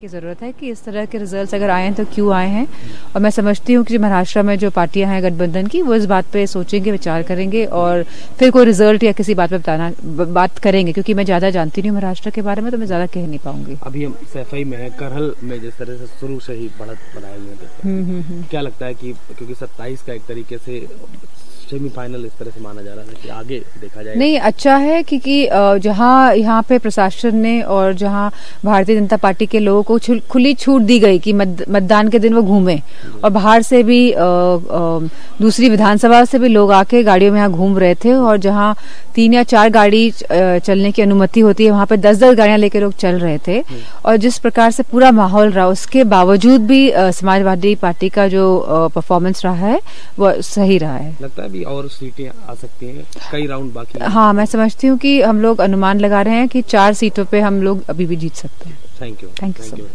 की ज़रूरत है कि इस तरह के रिजल्ट्स अगर आए हैं तो क्यों आए हैं और मैं समझती हूँ कि महाराष्ट्र में जो पार्टियां हैं गठबंधन की वो इस बात पे सोचेंगे विचार करेंगे और फिर कोई रिजल्ट या किसी बात पे बताना बात करेंगे क्योंकि मैं ज़्यादा जानती नहीं महाराष्ट्र के बारे में तो मैं ज़्यादा कह नहीं पाऊंगी अभी हम सफाई में है करहल में जिस तरह से शुरू से ही बढ़त बनाए हुए हम्म, हम्म, हम्म। क्या लगता है की क्यूँकी सत्ताईस का एक तरीके से सेमीफाइनल इस तरह से माना जा रहा है कि आगे देखा जाए नहीं अच्छा है क्योंकि जहां यहाँ पे प्रशासन ने और जहां भारतीय जनता पार्टी के लोगों को खुली छूट दी गई कि मतदान के दिन वो घूमे और बाहर से भी दूसरी विधानसभा से भी लोग आके गाड़ियों में यहाँ घूम रहे थे और जहाँ तीन या चार गाड़ी चलने की अनुमति होती है वहां पे दस दस गाड़ियां लेकर लोग चल रहे थे और जिस प्रकार से पूरा माहौल रहा उसके बावजूद भी समाजवादी पार्टी का जो परफॉर्मेंस रहा है वो सही रहा है लगता है भी और सीटें आ सकती हैं कई राउंड बाकी हाँ मैं समझती हूँ कि हम लोग अनुमान लगा रहे हैं कि चार सीटों पे हम लोग अभी भी जीत सकते हैं थैंक यू थैंक यू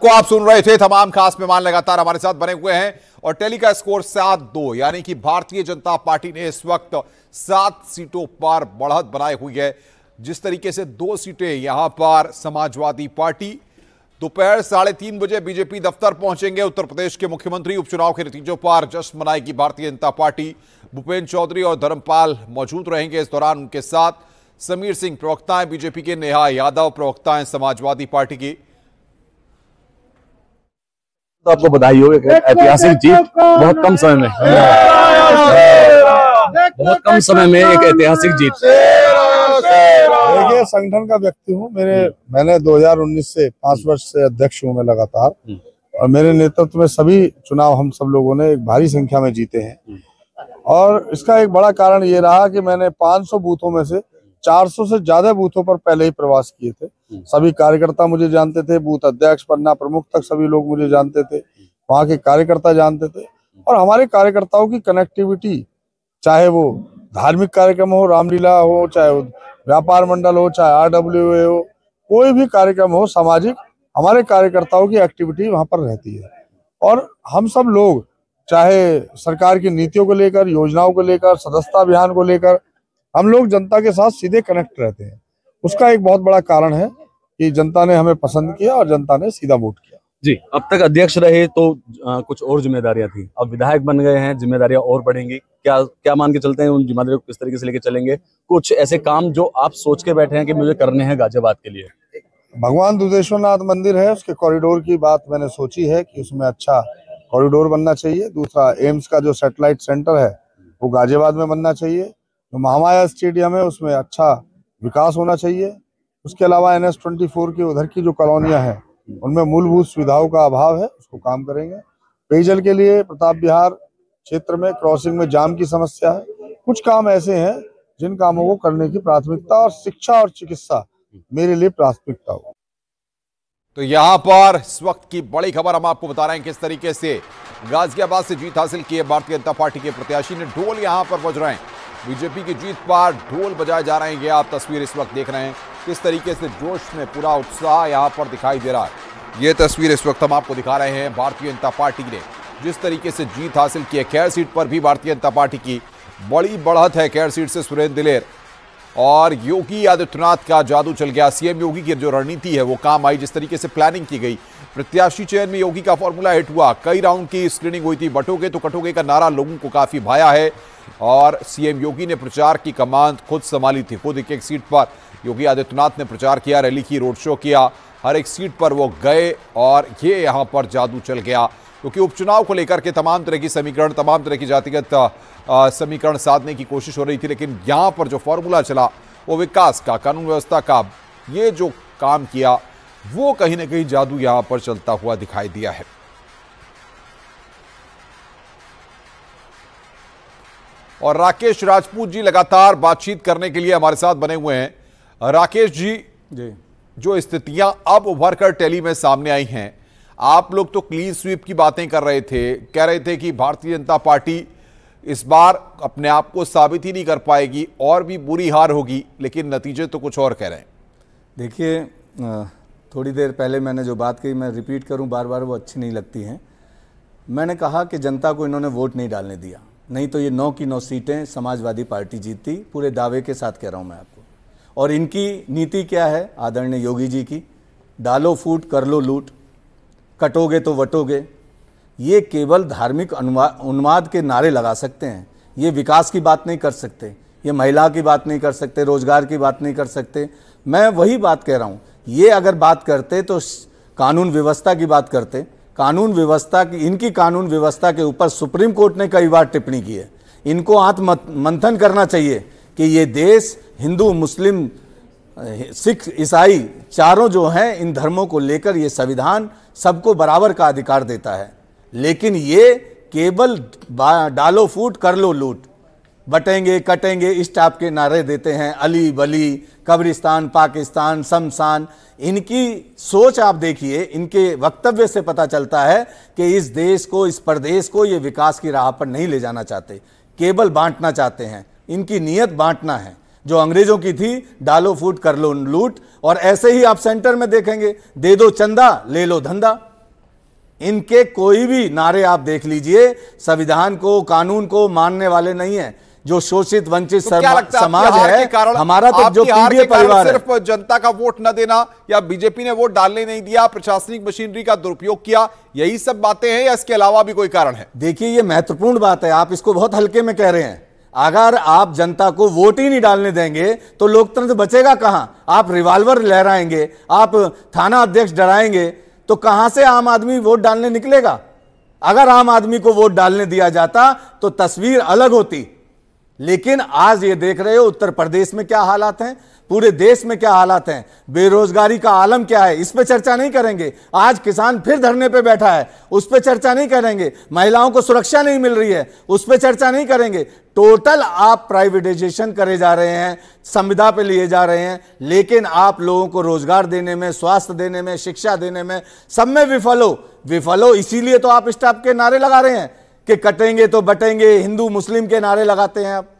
को आप सुन रहे थे तमाम खास मेहमान लगातार हमारे साथ बने हुए हैं और टेली का स्कोर सात दो यानी कि भारतीय जनता पार्टी ने इस वक्त सात सीटों पर बढ़त बनाई हुई है जिस तरीके से दो सीटें यहां पर समाजवादी पार्टी दोपहर साढ़े तीन बजे बीजेपी दफ्तर पहुंचेंगे उत्तर प्रदेश के मुख्यमंत्री उपचुनाव के नतीजों पर जश्न मनाएगी भारतीय जनता पार्टी भूपेन्द्र चौधरी और धर्मपाल मौजूद रहेंगे इस दौरान उनके साथ समीर सिंह प्रवक्ता हैं बीजेपी के नेहा यादव प्रवक्ता हैं समाजवादी पार्टी की तो आपको बधाई हो ऐतिहासिक जीत बहुत कम समय में बहुत कम समय में एक ऐतिहासिक जीत मैं संगठन का व्यक्ति हूँ मेरे हम्म। मैंने 2019 से पांच वर्ष से अध्यक्ष हूँ मैं लगातार हम्म। और मेरे नेतृत्व में सभी चुनाव हम सब लोगों ने एक भारी संख्या में जीते हैं हम्म। और इसका एक बड़ा कारण ये रहा कि मैंने 500 बूथों में से 400 से ज्यादा बूथों पर पहले ही प्रवास किए थे सभी कार्यकर्ता मुझे जानते थे बूथ अध्यक्ष पन्ना प्रमुख तक सभी लोग मुझे जानते थे वहाँ के कार्यकर्ता जानते थे और हमारे कार्यकर्ताओं की कनेक्टिविटी चाहे वो धार्मिक कार्यक्रम हो रामलीला हो चाहे व्यापार मंडल हो चाहे आर डब्ल्यू ए हो कोई भी कार्यक्रम हो सामाजिक हमारे कार्यकर्ताओं की एक्टिविटी वहाँ पर रहती है और हम सब लोग चाहे सरकार की नीतियों को लेकर योजनाओं को लेकर सदस्यता अभियान को लेकर हम लोग जनता के साथ सीधे कनेक्ट रहते हैं उसका एक बहुत बड़ा कारण है कि जनता ने हमें पसंद किया और जनता ने सीधा वोट किया जी अब तक अध्यक्ष रहे तो आ, कुछ और जिम्मेदारियां थी अब विधायक बन गए हैं जिम्मेदारियां और बढ़ेंगी क्या क्या मान के चलते हैं उन जिम्मेदारियों को किस तरीके से लेके चलेंगे कुछ ऐसे काम जो आप सोच के बैठे हैं कि मुझे करने हैं गाजियाबाद के लिए भगवान दुधेश्वरनाथ मंदिर है उसके कॉरिडोर की बात मैंने सोची है कि उसमें अच्छा कॉरिडोर बनना चाहिए दूसरा एम्स का जो सेटेलाइट सेंटर है वो गाजियाबाद में बनना चाहिए जो महामाया स्टेडियम है उसमें अच्छा विकास होना चाहिए उसके अलावा एन एस ट्वेंटी फोर की उधर की जो कॉलोनियाँ हैं उनमें मूलभूत सुविधाओं का अभाव है उसको काम करेंगे पेयजल के लिए प्रताप बिहार क्षेत्र में क्रॉसिंग में जाम की समस्या है कुछ काम ऐसे हैं जिन कामों को करने की प्राथमिकता और शिक्षा और चिकित्सा मेरे लिए प्राथमिकता हो तो यहां पर इस वक्त की बड़ी खबर हम आपको बता रहे हैं किस तरीके से गाजियाबाद से जीत हासिल की है भारतीय जनता पार्टी के प्रत्याशी ने ढोल यहां पर बज रहे हैं बीजेपी की जीत पर ढोल बजाए जा रहे हैं ये आप तस्वीर इस वक्त देख रहे हैं किस तरीके से जोश में पूरा उत्साह यहाँ पर दिखाई दे रहा है ये तस्वीर इस वक्त हम आपको दिखा रहे हैं भारतीय जनता पार्टी ने जिस तरीके से जीत हासिल की है खैर सीट पर भी भारतीय जनता पार्टी की बड़ी बढ़त है खैर सीट से सुरेंद्र दिलेर और योगी आदित्यनाथ का जादू चल गया सीएम योगी की जो रणनीति है वो काम आई जिस तरीके से प्लानिंग की गई प्रत्याशी चयन में योगी का फॉर्मूला हिट हुआ कई राउंड की स्क्रीनिंग हुई थी बटोगे तो कटोगे का नारा लोगों को काफी भाया है और सीएम योगी ने प्रचार की कमान खुद संभाली थी खुद एक एक सीट पर योगी आदित्यनाथ ने प्रचार किया रैली की रोड शो किया हर एक सीट पर वो गए और ये यहाँ पर जादू चल गया क्योंकि उपचुनाव को लेकर के तमाम तरह की समीकरण तमाम तरह की जातिगत समीकरण साधने की कोशिश हो रही थी लेकिन यहाँ पर जो फॉर्मूला चला वो विकास का कानून व्यवस्था का ये जो काम किया वो कहीं ना कहीं जादू यहाँ पर चलता हुआ दिखाई दिया है और राकेश राजपूत जी लगातार बातचीत करने के लिए हमारे साथ बने हुए हैं राकेश जी जी जो स्थितियां अब उभर कर टेली में सामने आई हैं आप लोग तो क्लीन स्वीप की बातें कर रहे थे कह रहे थे कि भारतीय जनता पार्टी इस बार अपने आप को साबित ही नहीं कर पाएगी और भी बुरी हार होगी लेकिन नतीजे तो कुछ और कह रहे हैं देखिए थोड़ी देर पहले मैंने जो बात कही मैं रिपीट करूं बार बार वो अच्छी नहीं लगती हैं मैंने कहा कि जनता को इन्होंने वोट नहीं डालने दिया नहीं तो ये नौ की नौ सीटें समाजवादी पार्टी जीतती पूरे दावे के साथ कह रहा हूँ मैं आपको और इनकी नीति क्या है आदरणीय योगी जी की डालो फूट कर लो लूट कटोगे तो वटोगे ये केवल धार्मिक उन्माद के नारे लगा सकते हैं ये विकास की बात नहीं कर सकते ये महिला की बात नहीं कर सकते रोजगार की बात नहीं कर सकते मैं वही बात कह रहा हूँ ये अगर बात करते तो कानून व्यवस्था की बात करते कानून व्यवस्था की इनकी कानून व्यवस्था के ऊपर सुप्रीम कोर्ट ने कई बार टिप्पणी की है इनको आत्म मंथन करना चाहिए कि ये देश हिंदू मुस्लिम सिख ईसाई चारों जो हैं इन धर्मों को लेकर ये संविधान सबको बराबर का अधिकार देता है लेकिन ये केवल डालो फूट कर लो लूट बटेंगे कटेंगे इस टाइप के नारे देते हैं अली बली कब्रिस्तान पाकिस्तान शमशान इनकी सोच आप देखिए इनके वक्तव्य से पता चलता है कि इस देश को इस प्रदेश को ये विकास की राह पर नहीं ले जाना चाहते केवल बांटना चाहते हैं इनकी नीयत बांटना है जो अंग्रेजों की थी डालो फूट कर लो लूट और ऐसे ही आप सेंटर में देखेंगे दे दो चंदा ले लो धंधा इनके कोई भी नारे आप देख लीजिए संविधान को कानून को मानने वाले नहीं है जो शोषित वंचित तो समाज है हमारा तो जो पीडीए परिवार सिर्फ जनता का वोट न देना या बीजेपी ने वोट डालने नहीं दिया प्रशासनिक मशीनरी का दुरुपयोग किया यही सब बातें हैं या इसके अलावा भी कोई कारण है देखिए ये महत्वपूर्ण बात है आप इसको बहुत हल्के में कह रहे हैं अगर आप जनता को वोट ही नहीं डालने देंगे तो लोकतंत्र बचेगा कहाँ आप रिवाल्वर लहराएंगे आप थाना अध्यक्ष डराएंगे तो कहां से आम आदमी वोट डालने निकलेगा अगर आम आदमी को वोट डालने दिया जाता तो तस्वीर अलग होती लेकिन आज ये देख रहे हो उत्तर प्रदेश में क्या हालात हैं पूरे देश में क्या हालात हैं बेरोजगारी का आलम क्या है इस पर चर्चा नहीं करेंगे आज किसान फिर धरने पे बैठा है उस पर चर्चा नहीं करेंगे महिलाओं को सुरक्षा नहीं मिल रही है उस पर चर्चा नहीं करेंगे टोटल आप प्राइवेटाइजेशन करे जा रहे हैं संविदा पे लिए जा रहे हैं लेकिन आप लोगों को रोजगार देने में स्वास्थ्य देने में शिक्षा देने में सब में विफल हो विफल हो इसीलिए तो आप स्टाफ के नारे लगा रहे हैं कि कटेंगे तो बटेंगे हिंदू मुस्लिम के नारे लगाते हैं आप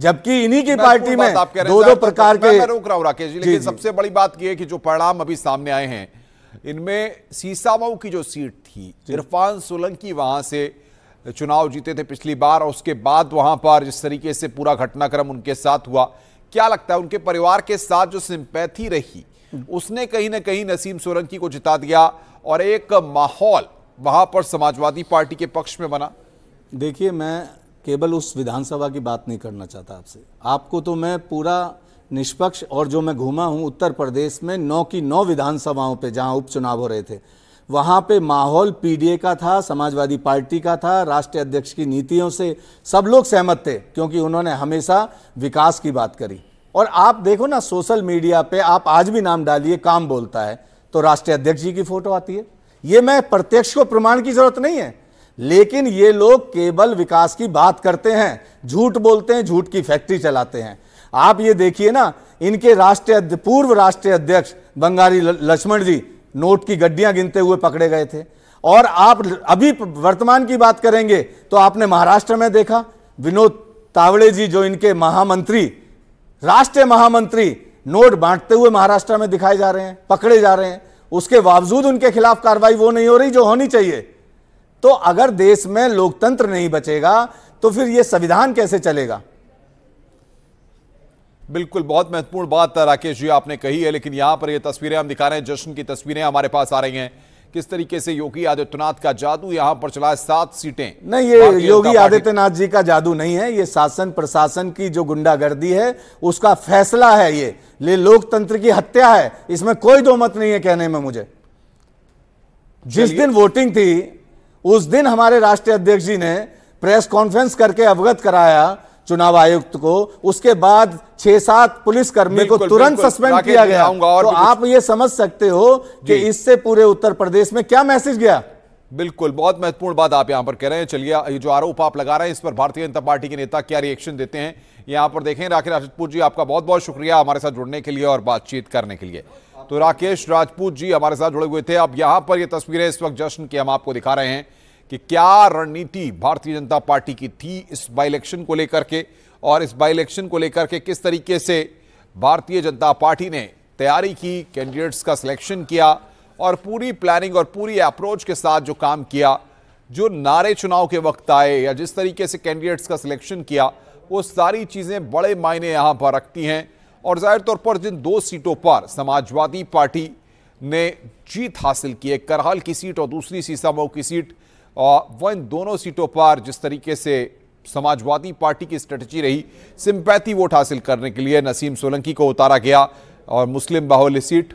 जबकि इन्हीं की पार्टी में दो दो प्रकार के मैं रोक रहा हूं राकेश जी लेकिन सबसे बड़ी बात यह है कि जो परिणाम अभी सामने आए हैं इनमें सीसामऊ की जो सीट थी इरफान सोलंकी वहां से चुनाव जीते थे पिछली बार और उसके बाद वहां पर जिस तरीके से पूरा घटनाक्रम उनके साथ हुआ क्या लगता है उनके परिवार के साथ जो सिंपैथी रही उसने कहीं ना कहीं नसीम सोलंकी को जिता दिया और एक माहौल वहां पर समाजवादी पार्टी के पक्ष में बना देखिए मैं केवल उस विधानसभा की बात नहीं करना चाहता आपसे आपको तो मैं पूरा निष्पक्ष और जो मैं घूमा हूँ उत्तर प्रदेश में नौ की नौ विधानसभाओं पे जहाँ उपचुनाव हो रहे थे वहाँ पे माहौल पीडीए का था समाजवादी पार्टी का था राष्ट्रीय अध्यक्ष की नीतियों से सब लोग सहमत थे क्योंकि उन्होंने हमेशा विकास की बात करी और आप देखो ना सोशल मीडिया पे आप आज भी नाम डालिए काम बोलता है तो राष्ट्रीय अध्यक्ष जी की फोटो आती है ये मैं प्रत्यक्ष को प्रमाण की जरूरत नहीं है लेकिन ये लोग केवल विकास की बात करते हैं झूठ बोलते हैं झूठ की फैक्ट्री चलाते हैं आप ये देखिए ना इनके राष्ट्रीय पूर्व राष्ट्रीय अध्यक्ष बंगाली लक्ष्मण जी नोट की गड्डियां गिनते हुए पकड़े गए थे और आप अभी वर्तमान की बात करेंगे तो आपने महाराष्ट्र में देखा विनोद तावड़े जी जो इनके महामंत्री राष्ट्रीय महामंत्री नोट बांटते हुए महाराष्ट्र में दिखाए जा रहे हैं पकड़े जा रहे हैं उसके बावजूद उनके खिलाफ कार्रवाई वो नहीं हो रही जो होनी चाहिए तो अगर देश में लोकतंत्र नहीं बचेगा तो फिर यह संविधान कैसे चलेगा बिल्कुल बहुत महत्वपूर्ण बात राकेश जी आपने कही है लेकिन यहां पर ये तस्वीरें हम दिखा रहे हैं जश्न की तस्वीरें हमारे पास आ रही हैं किस तरीके से योगी आदित्यनाथ का जादू यहां पर चला है सात सीटें नहीं ये योगी आदित्यनाथ जी का जादू नहीं है ये शासन प्रशासन की जो गुंडागर्दी है उसका फैसला है ये ले लोकतंत्र की हत्या है इसमें कोई दो मत नहीं है कहने में मुझे जिस दिन वोटिंग थी उस दिन हमारे राष्ट्रीय अध्यक्ष जी ने प्रेस कॉन्फ्रेंस करके अवगत कराया चुनाव आयुक्त को उसके बाद छह सात कर्मी को तुरंत सस्पेंड किया गया तो आप ये समझ सकते हो कि इससे पूरे उत्तर प्रदेश में क्या मैसेज गया बिल्कुल बहुत महत्वपूर्ण बात आप यहां पर कह रहे हैं चलिए ये जो आरोप आप लगा रहे हैं इस पर भारतीय जनता पार्टी के नेता क्या रिएक्शन देते हैं यहां पर देखें राखिल राजपूत जी आपका बहुत बहुत शुक्रिया हमारे साथ जुड़ने के लिए और बातचीत करने के लिए तो राकेश राजपूत जी हमारे साथ जुड़े हुए थे अब यहां पर ये तस्वीरें इस वक्त जश्न की हम आपको दिखा रहे हैं कि क्या रणनीति भारतीय जनता पार्टी की थी इस बाई इलेक्शन को लेकर के और इस बाई इलेक्शन को लेकर के किस तरीके से भारतीय जनता पार्टी ने तैयारी की कैंडिडेट्स का सिलेक्शन किया और पूरी प्लानिंग और पूरी अप्रोच के साथ जो काम किया जो नारे चुनाव के वक्त आए या जिस तरीके से कैंडिडेट्स का सिलेक्शन किया वो सारी चीज़ें बड़े मायने यहाँ पर रखती हैं और जाहिर तौर पर जिन दो सीटों पर समाजवादी पार्टी ने जीत हासिल की एक करहाल की सीट और दूसरी सीसामऊ की सीट वह इन दोनों सीटों पर जिस तरीके से समाजवादी पार्टी की स्ट्रेटजी रही सिंपैथी वोट हासिल करने के लिए नसीम सोलंकी को उतारा गया और मुस्लिम बाहुल्य सीट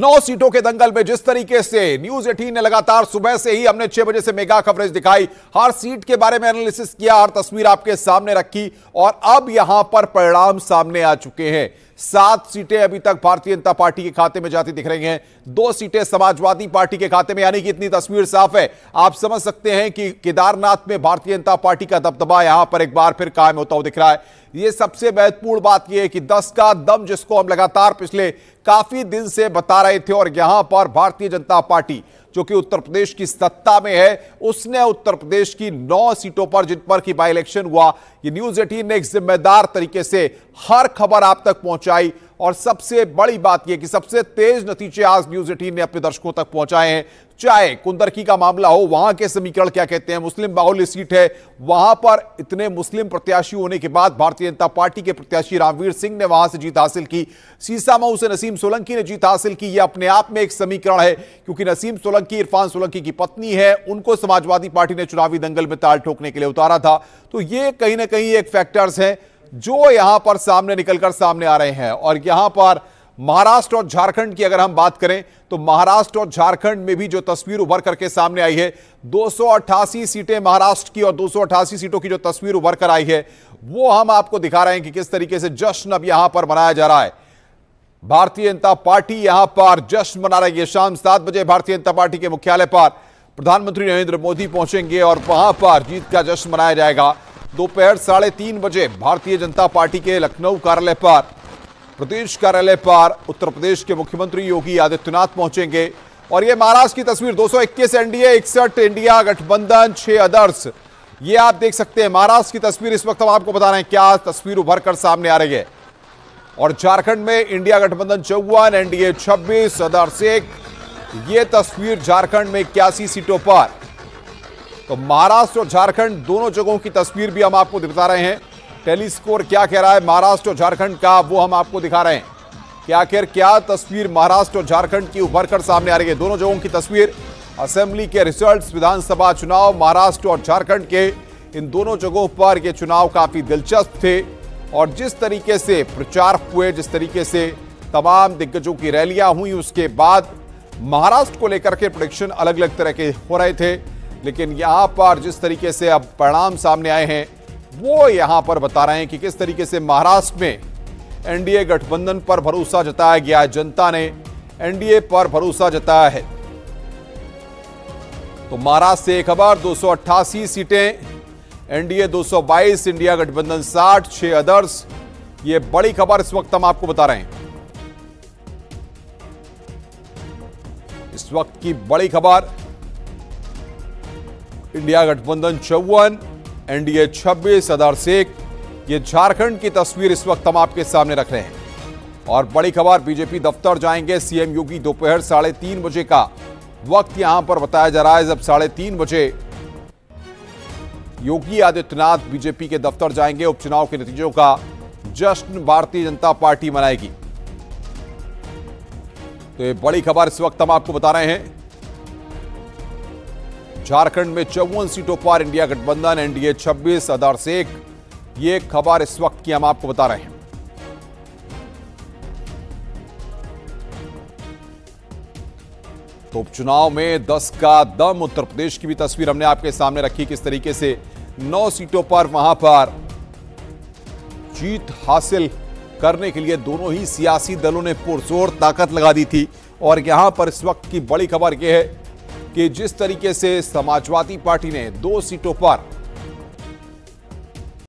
नौ सीटों के दंगल में जिस तरीके से न्यूज एटीन ने लगातार सुबह से ही हमने छह बजे से मेगा कवरेज दिखाई हर सीट के बारे में एनालिसिस किया हर तस्वीर आपके सामने रखी और अब यहां पर परिणाम सामने आ चुके हैं सात सीटें अभी तक भारतीय जनता पार्टी के खाते में जाती दिख रही हैं दो सीटें समाजवादी पार्टी के खाते में यानी कि इतनी तस्वीर साफ है आप समझ सकते हैं कि केदारनाथ में भारतीय जनता पार्टी का दबदबा यहां पर एक बार फिर कायम होता हुआ दिख रहा है ये सबसे महत्वपूर्ण बात यह है कि दस का दम जिसको हम लगातार पिछले काफी दिन से बता रहे थे और यहां पर भारतीय जनता पार्टी जो कि उत्तर प्रदेश की सत्ता में है उसने उत्तर प्रदेश की नौ सीटों पर जिन पर की बाई इलेक्शन हुआ ये न्यूज एटीन ने एक जिम्मेदार तरीके से हर खबर आप तक पहुंचाई और सबसे बड़ी बात यह कि सबसे तेज नतीजे आज न्यूज एटीन ने अपने दर्शकों तक पहुंचाए हैं चाहे कुंदरकी का मामला हो वहां के समीकरण क्या कहते हैं मुस्लिम बाहुल्य सीट है वहां पर इतने मुस्लिम प्रत्याशी होने के बाद भारतीय जनता पार्टी के प्रत्याशी रामवीर सिंह ने वहां से जीत हासिल की सीसा मऊ से नसीम सोलंकी ने जीत हासिल की यह अपने आप में एक समीकरण है क्योंकि नसीम सोलंकी इरफान सोलंकी की पत्नी है उनको समाजवादी पार्टी ने चुनावी दंगल में ताल ठोकने के लिए उतारा था तो ये कहीं ना कहीं एक फैक्टर्स हैं जो यहां पर सामने निकलकर सामने आ रहे हैं और यहां पर महाराष्ट्र और झारखंड की अगर हम बात करें तो महाराष्ट्र और झारखंड में भी जो तस्वीर उभर करके सामने आई है दो सीटें महाराष्ट्र की और दो सीटों की जो तस्वीर उभर कर आई है वो हम आपको दिखा रहे हैं कि किस तरीके से जश्न अब यहां पर मनाया जा रहा है भारतीय जनता पार्टी यहां पर जश्न मना रही है शाम सात बजे भारतीय जनता पार्टी के मुख्यालय पर प्रधानमंत्री नरेंद्र मोदी पहुंचेंगे और वहां पर जीत का जश्न मनाया जाएगा दोपहर साढ़े तीन बजे भारतीय जनता पार्टी के लखनऊ कार्यालय पर प्रदेश कार्यालय पर उत्तर प्रदेश के मुख्यमंत्री योगी आदित्यनाथ पहुंचेंगे और ये महाराष्ट्र की तस्वीर 221 एनडीए इकसठ इंडिया गठबंधन छह अदर्स ये आप देख सकते हैं महाराष्ट्र की तस्वीर इस वक्त हम आपको बता रहे हैं क्या तस्वीर उभर कर सामने आ रही है और झारखंड में इंडिया गठबंधन चौवन एनडीए छब्बीस अदर्स एक ये तस्वीर झारखंड में इक्यासी सीटों पर तो महाराष्ट्र और झारखंड दोनों जगहों की तस्वीर भी हम आपको दिखा रहे हैं टेलीस्कोर क्या कह रहा है महाराष्ट्र और झारखंड का वो हम आपको दिखा रहे हैं कि आखिर क्या तस्वीर महाराष्ट्र और झारखंड की उभर कर सामने आ रही है दोनों जगहों की तस्वीर असेंबली के रिजल्ट्स विधानसभा चुनाव महाराष्ट्र और झारखंड के इन दोनों जगहों पर ये चुनाव काफी दिलचस्प थे और जिस तरीके से प्रचार हुए जिस तरीके से तमाम दिग्गजों की रैलियां हुई उसके बाद महाराष्ट्र को लेकर के प्रोडिक्शन अलग अलग तरह के हो रहे थे लेकिन यहां पर जिस तरीके से अब परिणाम सामने आए हैं वो यहां पर बता रहे हैं कि किस तरीके से महाराष्ट्र में एनडीए गठबंधन पर भरोसा जताया गया है जनता ने एनडीए पर भरोसा जताया है तो महाराष्ट्र से एक खबर दो सीटें एनडीए 222 इंडिया गठबंधन 60 छह अदर्स ये बड़ी खबर इस वक्त हम आपको बता रहे हैं इस वक्त की बड़ी खबर इंडिया गठबंधन चौवन एनडीए छब्बीस अदार शेख ये झारखंड की तस्वीर इस वक्त हम आपके सामने रख रहे हैं और बड़ी खबर बीजेपी दफ्तर जाएंगे सीएम योगी दोपहर साढ़े तीन बजे का वक्त यहां पर बताया जा रहा है जब साढ़े तीन बजे योगी आदित्यनाथ बीजेपी के दफ्तर जाएंगे उपचुनाव के नतीजों का जश्न भारतीय जनता पार्टी मनाएगी तो ये बड़ी खबर इस वक्त हम आपको बता रहे हैं झारखंड में चौवन सीटों पर इंडिया गठबंधन एनडीए छब्बीस से एक ये खबर इस वक्त की हम आपको बता रहे हैं तो उपचुनाव में 10 का दम उत्तर प्रदेश की भी तस्वीर हमने आपके सामने रखी किस तरीके से नौ सीटों पर वहां पर जीत हासिल करने के लिए दोनों ही सियासी दलों ने पुरजोर ताकत लगा दी थी और यहां पर इस वक्त की बड़ी खबर यह है कि जिस तरीके से समाजवादी पार्टी ने दो सीटों पर